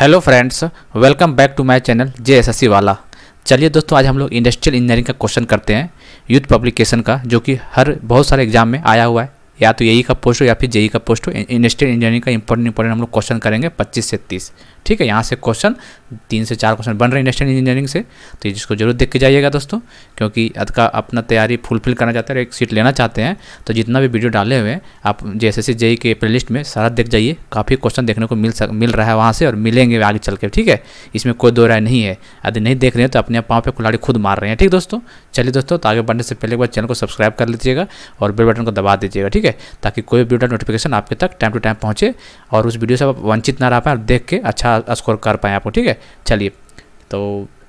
Hello friends welcome back to my channel J S वाला चलिए दोस्तों आज हम लोग इंडस्ट्रियल इंजीनियरिंग का क्वेश्चन करते हैं यूथ पब्लिकेशन का जो कि हर बहुत सारे एग्जाम में आया हुआ है या तो यही का पोस्ट हो या फिर जेई का पोस्ट हो इंडस्ट्रियल इंजीनियरिंग का इंपॉर्टेंट इंपॉर्टेंट हम लोग क्वेश्चन करेंगे पच्चीस से तीस ठीक है यहाँ से क्वेश्चन तीन से चार क्वेश्चन बन रहे हैं इंडस्ट्रियल इंजीनियरिंग से तो जिसको जरूर देख के जाइएगा दोस्तों क्योंकि अद का अपना तैयारी फुलफिल करना चाहते हैं एक सीट लेना चाहते हैं तो जितना भी वीडियो डाले हुए आप जैसे सी जेई के प्ले में सारा देख जाइए काफ़ी क्वेश्चन देखने को मिल सक मिल रहा है वहाँ से और मिलेंगे आगे चल के ठीक है इसमें कोई दो राय नहीं है यदि नहीं देख रहे हैं तो अपने पाँव पर कुलाड़ी खुद मार रहे हैं ठीक दोस्तों चलिए दोस्तों तो आगे बढ़ने से पहले एक बार चैनल को सब्सक्राइब कर लीजिएगा और बेल बटन को दबा दीजिएगा ठीक है है ताकि कोई वीडियो नोटिफिकेशन आपके तक टाइम टू टाइम पहुँचे और उस वीडियो से आप वंचित ना रह पाए और देख के अच्छा स्कोर कर पाएँ आपको ठीक है चलिए तो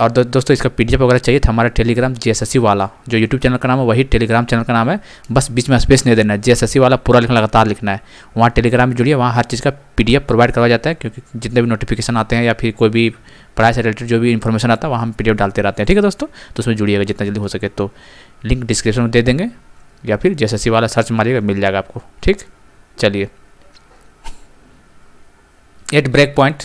और दो, दोस्तों इसका पी वगैरह चाहिए था हमारा टेलीग्राम जे वाला जो यूट्यूब चैनल का नाम है वही टेलीग्राम चैनल का नाम है बस बीच में स्पेस नहीं देना है जे वाला पूरा लिखना लगातार लिखना है वहाँ टेलीग्राम में जुड़िए वहाँ हर चीज़ का पी प्रोवाइड करवाया जाता है क्योंकि जितने भी नोटिफिकेशन आते हैं या फिर कोई भी पढ़ाई से रिलेटेड जो भी इन्फॉर्मेशन आता है वहाँ हम पी डालते रहते हैं ठीक है दोस्तों तो उसमें जुड़िएगा जितना जल्दी हो सके तो लिंक डिस्क्रिप्शन में दे देंगे या फिर जैसे वाला सर्च मारिएगा मिल जाएगा आपको ठीक चलिए at break point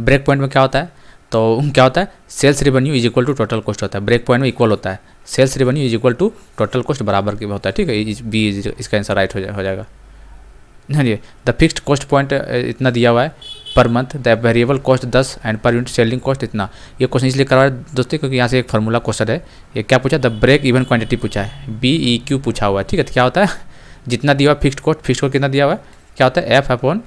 break point में क्या होता है तो क्या होता है sales revenue is equal to total cost होता है ब्रेक पॉइंट में इक्वल होता है sales revenue is equal to total cost बराबर के होता है ठीक है बी इसका आंसर राइट हो, हो जाएगा हाँ जी द फिक्स्ड कॉस्ट पॉइंट इतना दिया हुआ है per month the variable cost दस and per unit selling cost इतना ये क्वेश्चन इसलिए करवा रहे दोस्तों क्योंकि यहाँ से एक फॉर्मूला क्वेश्चन है ये क्या पूछा द ब्रेक इवन क्वांटिटी पूछा है बी ई क्यू पूछा हुआ है ठीक है तो क्या होता है जितना दिया हुआ फिक्स कॉस्ट फिक्स कॉस्ट कितना दिया हुआ है क्या होता है F upon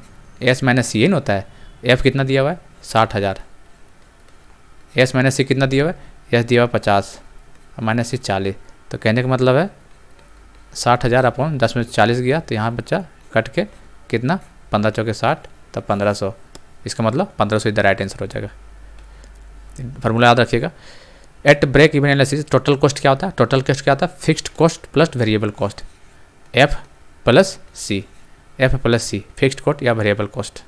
S minus C N होता है एफ कितना दिया हुआ है साठ हज़ार एस माइनस सी कितना दिया हुआ है एस दिया हुआ पचास माइनस सी चालीस तो कहने का मतलब है साठ हज़ार अपॉन दस में चालीस गया तो यहाँ बच्चा कट के कितना पंद्रह चौके साठ तो पंद्रह सौ इसका मतलब पंद्रह सौ इधर राइट आंसर हो जाएगा फार्मूला याद रखिएगा at break even analysis total cost क्या होता है टोटल कॉस्ट क्या होता है fixed cost plus variable cost F plus C F plus C fixed cost या variable cost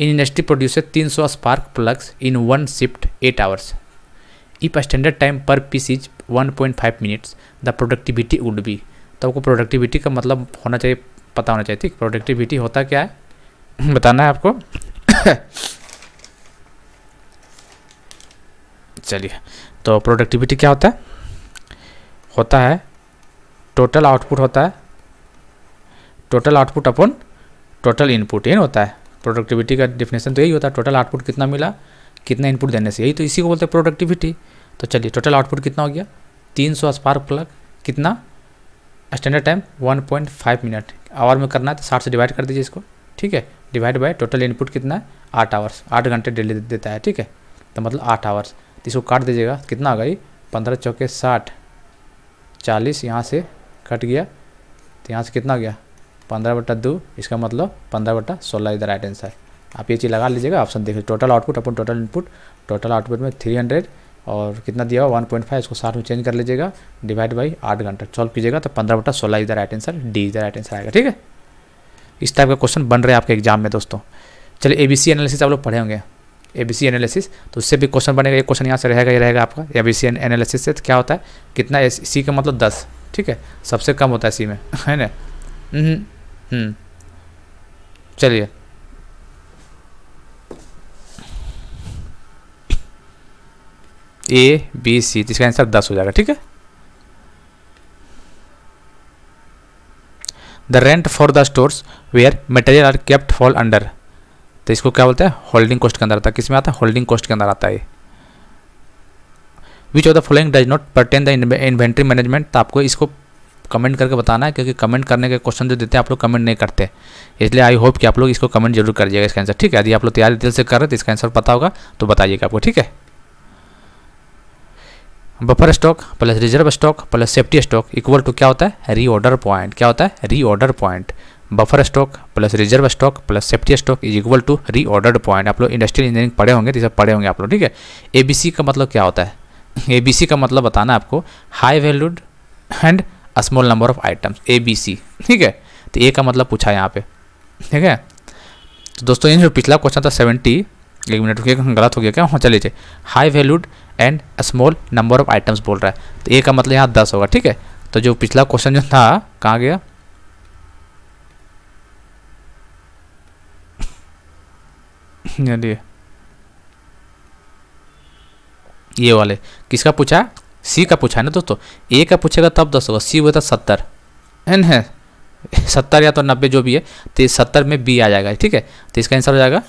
in industry producer तीन सौ spark plugs in one shift eight hours if standard time per piece is one point five minutes the productivity would be तो आपको productivity का मतलब होना चाहिए पता होना चाहिए ठीक प्रोडक्टिविटी होता क्या है बताना है आपको चलिए तो प्रोडक्टिविटी क्या होता है होता है टोटल आउटपुट होता है total output upon total input इन होता है प्रोडक्टिविटी का डिफिनेशन तो यही होता है टोटल आउटपुट कितना मिला कितना इनपुट देने से यही तो इसी को बोलते हैं प्रोडक्टिविटी तो चलिए टोटल आउटपुट कितना हो गया तीन सौ स्पार्क प्लग कितना standard time one point five minute hour में करना है तो साठ से डिवाइड कर दीजिए इसको ठीक है डिवाइड बाय टोटल इनपुट कितना है आठ आवर्स आठ घंटे डेली देता है ठीक है तो मतलब आठ आवर्स तो इसको काट दीजिएगा कितना आ गई पंद्रह चौके साठ चालीस यहाँ से कट गया तो यहाँ से कितना गया पंद्रह बटा दो इसका मतलब पंद्रह बटा सोलह इधर राइट आंसर आप ये चीज़ लगा लीजिएगा ऑप्शन देखिए total output upon total input total output में थ्री हंड्रेड और कितना दिया हुआ वन पॉइंट फाइव इसको साठ में चेंज कर लीजिएगा डिवाइड बाई आठ घंटा सॉल्व कीजिएगा तो पंद्रह बटा सोलह इधर राइट आंसर डी इधर राइट आंसर आएगा ठीक है इस टाइप का क्वेश्चन बन रहे हैं आपके एग्जाम में दोस्तों चलिए ए बी सी एनालिसिस आप लोग पढ़े होंगे ए बी सी एनालिसिस तो उससे भी क्वेश्चन बनेगा ये क्वेश्चन यहाँ से रहेगा ही रहेगा आपका ए बी सी एनालिसिस से क्या होता है कितना ए सी का मतलब दस ठीक है सबसे कम होता है सी में है ना हम्म, हम्म। चलिए ए बी सी जिसका आंसर दस हो जाएगा ठीक है the rent for the stores where material are kept fall under तो इसको क्या बोलते हैं होल्डिंग कॉस्ट के अंदर आता है किसमें आता है होल्डिंग कॉस्ट के अंदर आता है which of the following does not pertain the inventory management तो आपको इसको कमेंट करके बताना है क्योंकि कमेंट करने के क्वेश्चन जो देते हैं आप लोग कमेंट नहीं करते इसलिए आई होप कि आप लोग इसको कमेंट जरूर कर दिएगा इसका आंसर ठीक है यदि आप लोग तैयारी दिल से कर रहे हैं तो इसका आंसर पता होगा तो बताइएगा आपको ठीक है buffer stock plus reserve stock plus safety stock equal to क्या होता है रीऑर्डर पॉइंट क्या होता है reorder point buffer stock plus reserve stock plus safety stock is equal to order point आप लोग इंडस्ट्रियल इंजीनियरिंग पढ़े होंगे तो सब पढ़े होंगे आप लोग ठीक है एबीसी का मतलब क्या होता है सी का मतलब बताना आपको high valued and small number of items C ठीक है तो ए का मतलब पूछा है यहाँ पे ठीक है तो दोस्तों ये जो पिछला क्वेश्चन था सेवेंटी एक मिनट गलत हो गया क्या हाँ चलिए high valued and a small number of items बोल रहा है तो ए का मतलब यहाँ दस होगा ठीक है तो जो पिछला क्वेश्चन जो था कहाँ गया ये वाले किसका पूछा सी का पूछा है ना दोस्तों ए का पूछेगा तब दस होगा सी होता सत्तर एन है सत्तर या तो नब्बे जो भी है तो सत्तर में बी आ जाएगा ठीक है तो इसका आंसर हो जाएगा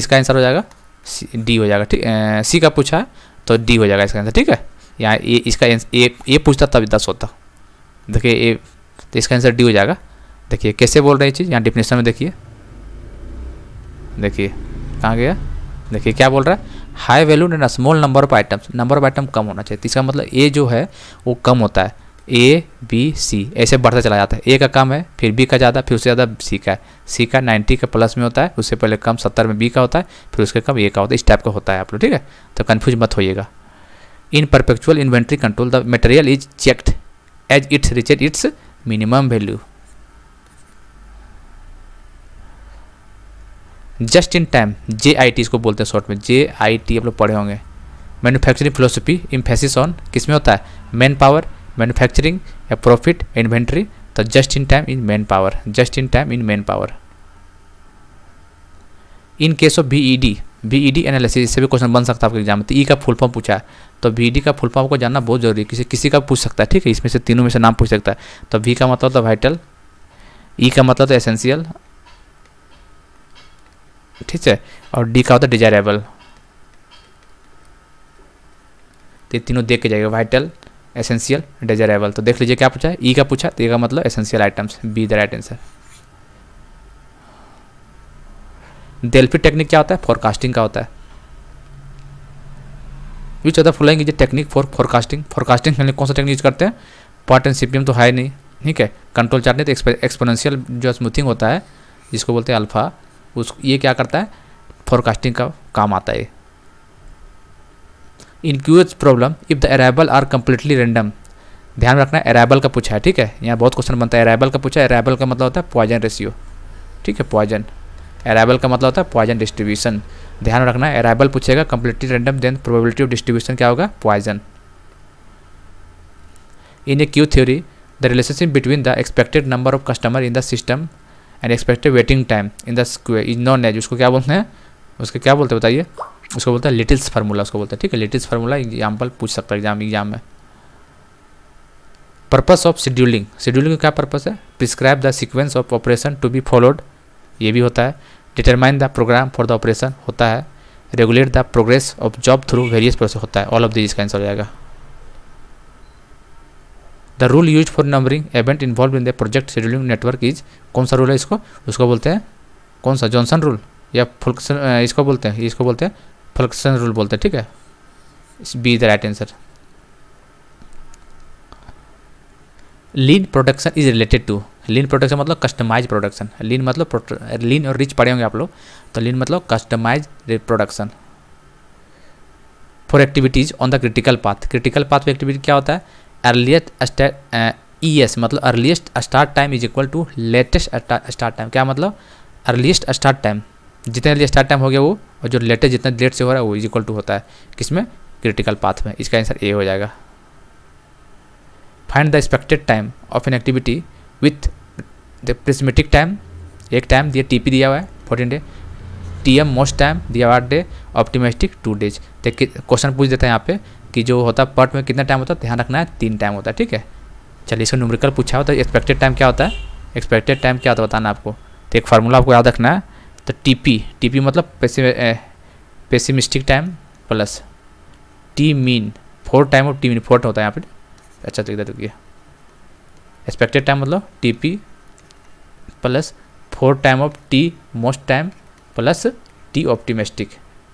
इसका आंसर हो जाएगा डी हो जाएगा ठीक सी का पूछा है तो डी हो जाएगा इसका आंसर ठीक है यहाँ ये इसका ये ये पूछता तब दस होता देखिए ये तो इसका आंसर डी हो जाएगा देखिए कैसे बोल रहे हैं चीज़ यहाँ डिफिनेशन में देखिए देखिए कहाँ गया देखिए क्या बोल रहा है high value and small number of items number of item कम होना चाहिए तो इसका मतलब ए जो है वो कम होता है ए बी सी ऐसे बढ़ता चला जाता है ए का कम है फिर बी का ज़्यादा फिर उससे ज़्यादा सी का है सी का नाइन्टी का प्लस में होता है उससे पहले कम सत्तर में बी का होता है फिर उसके कम ए का होता है इस टाइप का होता है आप लोग ठीक है तो कन्फ्यूज मत होइएगा in perpetual inventory control the material is checked as it's reached its minimum value just in time J I T इसको बोलते हैं शॉर्ट में जे आई टी आप लोग पढ़े होंगे मैन्युफैक्चरिंग फिलोसफी इम्फेसिस ऑन किस में होता है मैन पावर मैन्युफैक्चरिंग या प्रॉफिट इन्वेंट्री तो just in time in man power just in time in man power in case of B E D B E D analysis से भी question बन सकता है आपके एग्जाम में तो ई e का फुल फॉर्म पूछा है तो बी डी e का फुल फॉर्म को जानना बहुत जरूरी है किसी किसी का पूछ सकता है ठीक है इसमें से तीनों में से नाम पूछ सकता है तो वी का मतलब तो वाइटल ई e का मतलब तो एसेंशियल ठीक है और डी का होता है डिजायरेबल तो तीनों देख के जाएगा वाइटल एसेंशियल डिजायरेबल तो देख लीजिए क्या पूछा है ई e का पूछा तो ये e का मतलब essential items B the right answer Delphi technique क्या होता है फोरकास्टिंग का होता है यूज होता है फुलाएंगे टेक्निक फॉर फोरकास्टिंग फोरकास्टिंग के लिए कौन सा टेक्निक यूज करते हैं पार्ट एंड सीपीएम तो है नहीं ठीक है कंट्रोल चार्ट नहीं तो एक्सपोनेंशियल जो स्मूथिंग होता है जिसको बोलते हैं अल्फा उस ये क्या करता है फोरकास्टिंग का काम आता है in Q H problem if the arrival are completely random ध्यान रखना अराइवल का पूछा है ठीक है यहाँ बहुत क्वेश्चन बनता है अराइवल का पूछा है अराइवल का मतलब होता है पॉइजन रेशियो ठीक है पॉइजन अराइवल का मतलब होता है पॉइजन डिस्ट्रीब्यूशन ध्यान रखना अराइवल पूछेगा completely random then probability of distribution क्या होगा Poisson in a queue theory the relationship between the expected number of customer in the system and expected waiting time in the is known as उसको क्या बोलते हैं उसके क्या बोलते हैं बताइए उसको बोलते हैं लिटिल्स फार्मूला उसको बोलते हैं ठीक है लिटिल्स फार्मूला एग्जाम्पल पूछ सकता है एग्जाम एग्जाम में पर्पस ऑफ शेड्यूलिंग शेड्यूलिंग का क्या पर्पस है prescribe the sequence of operation to be followed ये भी होता है determine the programme for the operation होता है regulate the progress of job through various process होता है ऑल ऑफ दिस का आंसर हो जाएगा the rule use for numbering event involve in the project scheduling network is कौन सा rule है इसको उसको बोलते हैं कौन सा जॉनसन रूल या फुल्सन इसको बोलते हैं इसको बोलते हैं फ्लक्सन रूल बोलते हैं ठीक है B the right answer lean production is related to lean production मतलब कस्टमाइज प्रोडक्शन लीन मतलब लीन और रिच पढ़े होंगे आप लोग तो लीन मतलब customize production for activities on the critical path critical path पर एक्टिविटी क्या होता है अर्लीस्ट ई एस मतलब earliest start time is equal to latest start time क्या मतलब अर्लीस्ट स्टार्ट टाइम जितने अर्ली स्टार्ट टाइम हो गया वो और जो लेटेस्ट जितना लेट से हो रहा है वो इज इक्वल टू होता है किसमें क्रिटिकल पाथ में इसका आंसर ए हो जाएगा find the expected time of an activity with the prismatic time एक टाइम दिया टी पी दिया हुआ है fourteen day T M most time दिया आठ डे ऑप्टिमिस्टिक टू डेज देखिए क्वेश्चन पूछ देता है यहाँ पे कि जो होता है पर्ट में कितना टाइम होता है ध्यान रखना है तीन टाइम होता है ठीक है चलिए इसका न्यूमरिकल पूछा होता है एक्सपेक्टेड टाइम क्या होता है एक्सपेक्टेड टाइम क्या होता है बताना आपको तो एक फार्मूला आपको याद रखना है तो टीपी टीपी मतलब pessimistic time plus T mean four time और टी मीन फोर होता है यहाँ पे अच्छा तो इधर एक्सपेक्टेड टाइम मतलब T P plus four time of T most time plus T optimistic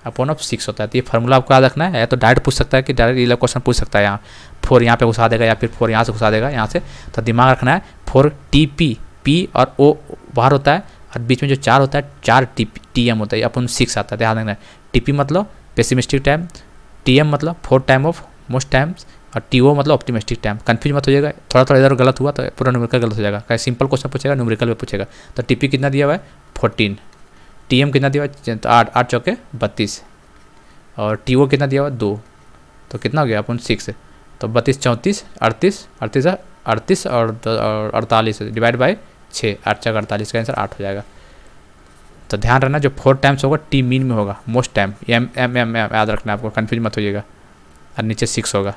upon of six होता है तो ये फार्मूला आपको याद रखना है या तो डायरेक्ट पूछ सकता है कि डायरेक्ट ये क्वेश्चन पूछ सकता है यहाँ फोर यहाँ पे घुसा देगा या फिर फोर यहाँ से घुसा देगा यहाँ से तो दिमाग रखना है फोर टी पी पी और ओ बाहर होता है और बीच में जो चार होता है चार टी टी एम होता है अपन सिक्स आता है ध्यान रखना टी पी मतलब पेसिमिस्टिक टाइम टी एम मतलब fourth time of most times और टी ओ मतलब ऑप्टिमिस्टिक टाइम कन्फ्यूज मत हो जाएगा थोड़ा थोड़ा इधर गलत हुआ तो पूरा न्यूमेरिकल गलत हो जाएगा कहीं सिंपल क्वेश्चन पूछेगा न्यूमेरिकल में पूछेगा तो टी पी कितना दिया हुआ है फोर्टीन टी एम कितना दिया हुआ है तो आठ आठ चौके बत्तीस और टी ओ कितना दिया हुआ दो तो कितना हो गया अपन सिक्स तो बत्तीस चौंतीस अड़तीस अड़तीस अड़तीस और अड़तालीस डिवाइड बाई छः आठ चार अड़तालीस का आंसर आठ हो जाएगा तो ध्यान रखना जो फोर टाइम्स होगा टी मीन में होगा most time M M M M याद रखना आपको कन्फ्यूज मत होइएगा और नीचे सिक्स होगा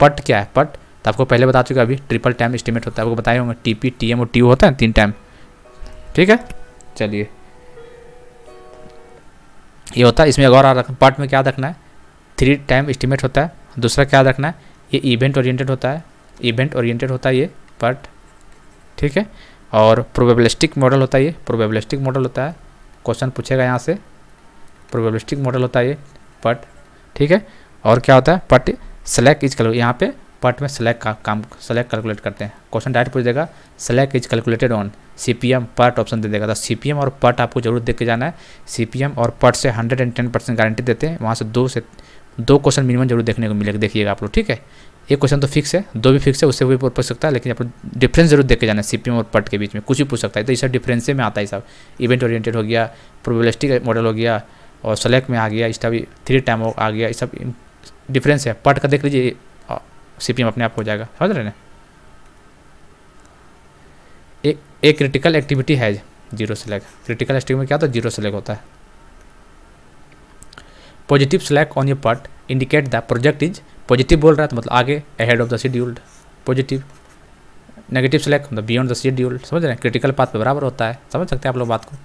पट क्या है पट तो आपको पहले बता चुका अभी ट्रिपल टाइम एस्टिमेट होता है आपको बताए होंगे टी पी टी एम और टी होता है तीन टाइम ठीक है चलिए ये होता है इसमें एक और रखना पार्ट में क्या रखना है थ्री टाइम एस्टिमेट होता है दूसरा क्या रखना है ये इवेंट ओरिएंटेड होता है इवेंट ओरिएंटेड होता है ये पार्ट ठीक है और प्रोबेबलिस्टिक मॉडल होता है ये प्रोबेबलिस्टिक मॉडल होता है क्वेश्चन पूछेगा यहाँ से प्रोबेबलिस्टिक मॉडल होता है ये पट ठीक है और क्या होता है पट सेलेक्ट इज कैलकुलेट यहाँ पे पट में सेलेक्ट का काम सेलेक्ट कैलकुलेट करते हैं क्वेश्चन डायरेक्ट पूछ देगा slack is calculated on C P M PERT option दे देगा तो सी पी एम और पट आपको जरूर देख के जाना है सी पी एम और पट से hundred and ten percent guarantee देते हैं वहाँ से दो से दो क्वेश्चन मिनिमम जरूर देखने को मिलेगा देखिएगा आप लोग ठीक है ये क्वेश्चन तो फिक्स है दो भी फिक्स है उससे भी पूछ सकता है लेकिन आप डिफरेंस जरूर देख के जाना है सीपीएम और पट के बीच में कुछ भी पूछ सकता है तो इस डिफरेंस में आता है सब इवेंट ओरिएंटेड हो गया प्रोबेलिस्टिक मॉडल हो गया और सेलेक्ट में आ गया इसका भी थ्री टाइम आ गया ये सब डिफरेंस है पट का देख लीजिए सी अपने आप हो जाएगा समझ रहे ना एक एक क्रिटिकल एक्टिविटी है जीरो सेलेक क्रिटिकल एक्टिविटी में क्या तो जीरो सेलेक्ट होता है पॉजिटिव सेलेक्ट ऑन ये part indicate the project is positive बोल रहा है तो मतलब आगे ahead of the scheduled positive negative slack the beyond the scheduled समझ रहे हैं क्रिटिकल पाथ पे बराबर होता है समझ सकते हैं आप लोग बात को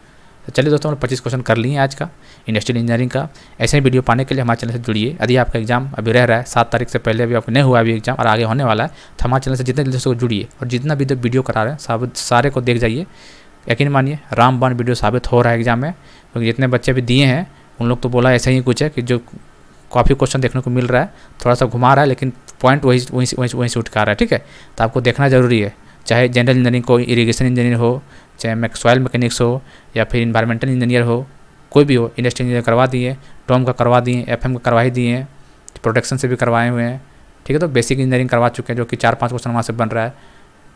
तो चलिए दोस्तों हमने पच्चीस क्वेश्चन कर लिए आज का इंडस्ट्रियल इंजीनियरिंग का ऐसे ही वीडियो पाने के लिए हमारे चैनल से जुड़िए यदि आपका एग्जाम अभी रह रहा है सात तारीख से पहले अभी आपको नहीं हुआ अभी एग्जाम और आगे होने वाला है तो हमारे चैनल से जितने जल्दी उसको जुड़िए और जितना भी वीडियो करा रहे हैं सारे को देख जाइए यकीन मानिए रामबाण वीडियो साबित हो रहा है एग्जाम में क्योंकि जितने बच्चे भी दिए हैं उन लोग तो बोला ऐसा ही कुछ है कि जो काफ़ी क्वेश्चन देखने को मिल रहा है थोड़ा सा घुमा रहा है लेकिन पॉइंट वही वहीं से वहीं वहीं से उठ का रहा है ठीक है तो आपको देखना ज़रूरी है चाहे जनरल इंजीनियरिंग को इरीगेशन इंजीनियर हो चाहे मैक सॉयल मैकेनिक्स हो या फिर इन्वायरमेंटल इंजीनियर हो कोई भी हो इंडस्ट्री इंजीनियर करवा दिए टॉम का करवा दिए एफ का करवा ही दिए प्रोटेक्शन से भी करवाए हुए हैं ठीक है तो बेसिक इंजीनियरिंग करवा चुके हैं जो कि चार पाँच क्वेश्चन वहाँ से बन रहा है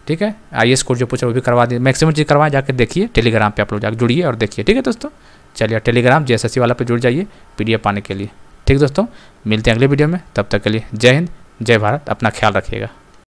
ठीक है आई एस कोड जो पूछा वो भी करवा दिए मैक्सिमम चीज़ करवाएं जाकर देखिए टेलीग्राम पे आप लोग जाकर जुड़िए और देखिए ठीक है दोस्तों चलिए टेलीग्राम जे वाला पे जुड़ जाइए पीडीएफ पाने के लिए ठीक दोस्तों मिलते हैं अगले वीडियो में तब तक के लिए जय हिंद जय भारत अपना ख्याल रखिएगा